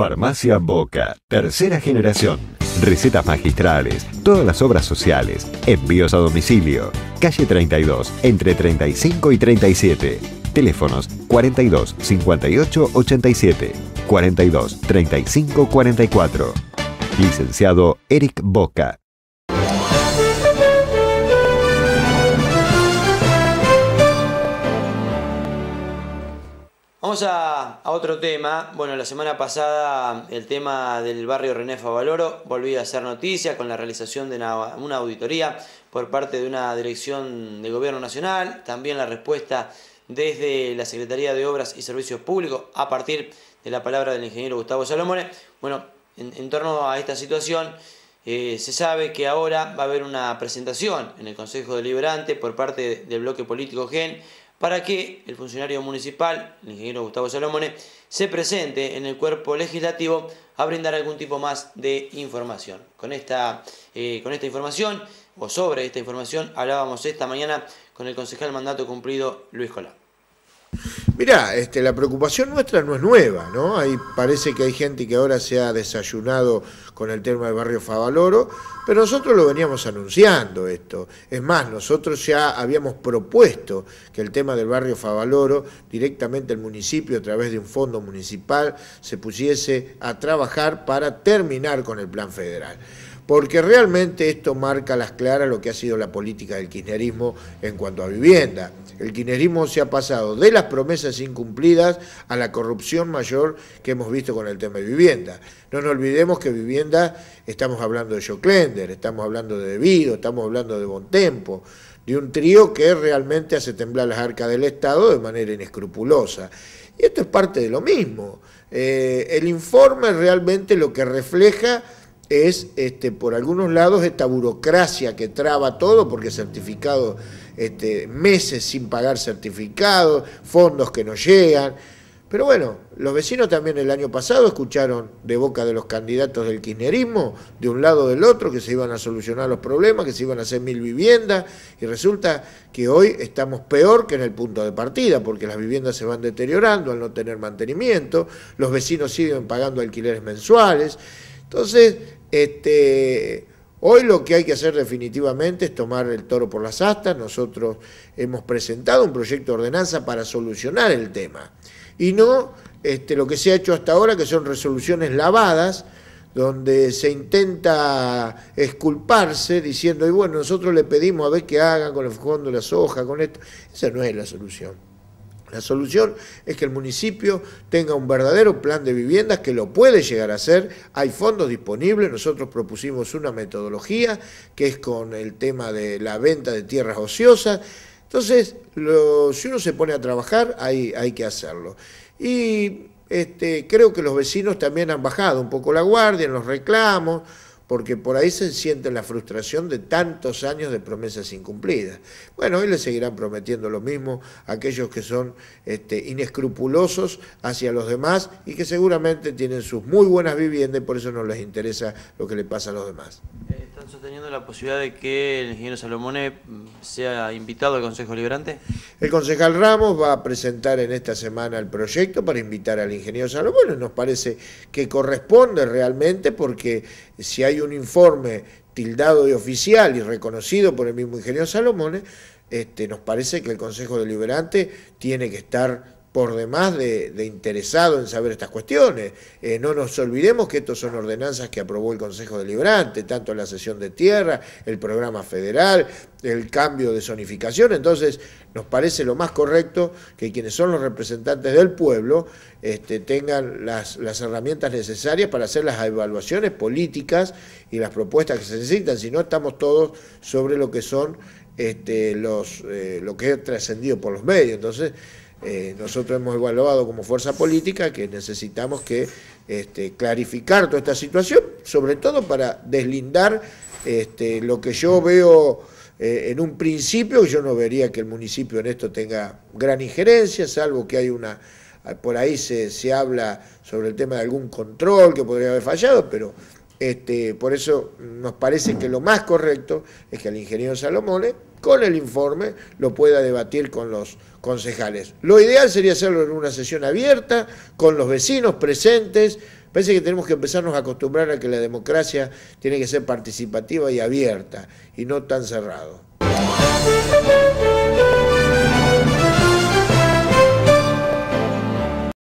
Farmacia Boca, tercera generación. Recetas magistrales, todas las obras sociales, envíos a domicilio. Calle 32, entre 35 y 37. Teléfonos 42 58 87 42 35 44. Licenciado Eric Boca. Vamos a, otro tema. Bueno, la semana pasada el tema del barrio René Favaloro volvió a ser noticia con la realización de una, auditoría por parte de una dirección de gobierno nacional. También la respuesta desde la Secretaría de Obras y Servicios Públicos a partir de la palabra del ingeniero Gustavo Salomone. Bueno, en, torno a esta situación eh, se sabe que ahora va a haber una presentación en el Consejo Deliberante por parte del bloque político GEN para que el funcionario municipal, el ingeniero Gustavo Salomone, se presente en el cuerpo legislativo a brindar algún tipo más de información. Con esta, eh, con esta información, o sobre esta información, hablábamos esta mañana con el concejal mandato cumplido Luis Colá. Mirá, este, la preocupación nuestra no es nueva, ¿no? parece que hay gente que ahora se ha desayunado con el tema del barrio Favaloro, pero nosotros lo veníamos anunciando esto. Es más, nosotros ya habíamos propuesto que el tema del barrio Favaloro, directamente el municipio a través de un fondo municipal, se pusiese a trabajar para terminar con el plan federal porque realmente esto marca las claras lo que ha sido la política del kirchnerismo en cuanto a vivienda. El kirchnerismo se ha pasado de las promesas incumplidas a la corrupción mayor que hemos visto con el tema de vivienda. No nos olvidemos que vivienda, estamos hablando de Joclender, estamos hablando de debido, estamos hablando de Bontempo, de un trío que realmente hace temblar las arcas del Estado de manera inescrupulosa. Y esto es parte de lo mismo. Eh, el informe realmente lo que refleja es este, por algunos lados esta burocracia que traba todo, porque certificado, este, meses sin pagar certificados, fondos que no llegan. Pero bueno, los vecinos también el año pasado escucharon de boca de los candidatos del kirchnerismo, de un lado o del otro, que se iban a solucionar los problemas, que se iban a hacer mil viviendas, y resulta que hoy estamos peor que en el punto de partida, porque las viviendas se van deteriorando al no tener mantenimiento, los vecinos siguen pagando alquileres mensuales. Entonces, este, hoy lo que hay que hacer definitivamente es tomar el toro por las astas. Nosotros hemos presentado un proyecto de ordenanza para solucionar el tema. Y no este, lo que se ha hecho hasta ahora, que son resoluciones lavadas, donde se intenta esculparse diciendo, y bueno, nosotros le pedimos a ver qué hagan con el fondo de la hojas, con esto. Esa no es la solución. La solución es que el municipio tenga un verdadero plan de viviendas que lo puede llegar a hacer. Hay fondos disponibles, nosotros propusimos una metodología que es con el tema de la venta de tierras ociosas. Entonces, si uno se pone a trabajar, hay, que hacerlo. Y este, creo que los vecinos también han bajado un poco la guardia en los reclamos porque por ahí se siente la frustración de tantos años de promesas incumplidas. Bueno, hoy le seguirán prometiendo lo mismo a aquellos que son este, inescrupulosos hacia los demás y que seguramente tienen sus muy buenas viviendas y por eso no les interesa lo que le pasa a los demás. Eh, ¿Está teniendo la posibilidad de que el ingeniero Salomone mm, sea invitado al Consejo Liberante? El concejal Ramos va a presentar en esta semana el proyecto para invitar al ingeniero Salomone. Nos parece que corresponde realmente porque si hay un informe tildado de oficial y reconocido por el mismo ingeniero Salomone, este, nos parece que el Consejo Deliberante tiene que estar por demás de, interesado en saber estas cuestiones. Eh, no nos olvidemos que estos son ordenanzas que aprobó el Consejo Deliberante, tanto la sesión de tierra, el programa federal, el cambio de zonificación. Entonces, nos parece lo más correcto que quienes son los representantes del pueblo este, tengan las, herramientas necesarias para hacer las evaluaciones políticas y las propuestas que se necesitan, si no estamos todos sobre lo que son este, los, eh, lo que es trascendido por los medios. Entonces, eh, nosotros hemos evaluado como fuerza política que necesitamos que este, clarificar toda esta situación, sobre todo para deslindar este, lo que yo veo eh, en un principio, yo no vería que el municipio en esto tenga gran injerencia, salvo que hay una, por ahí se, se habla sobre el tema de algún control que podría haber fallado, pero este, por eso nos parece que lo más correcto es que el ingeniero Salomone, con el informe, lo pueda debatir con los concejales. Lo ideal sería hacerlo en una sesión abierta, con los vecinos presentes. Parece que tenemos que empezarnos a acostumbrar a que la democracia tiene que ser participativa y abierta, y no tan cerrado.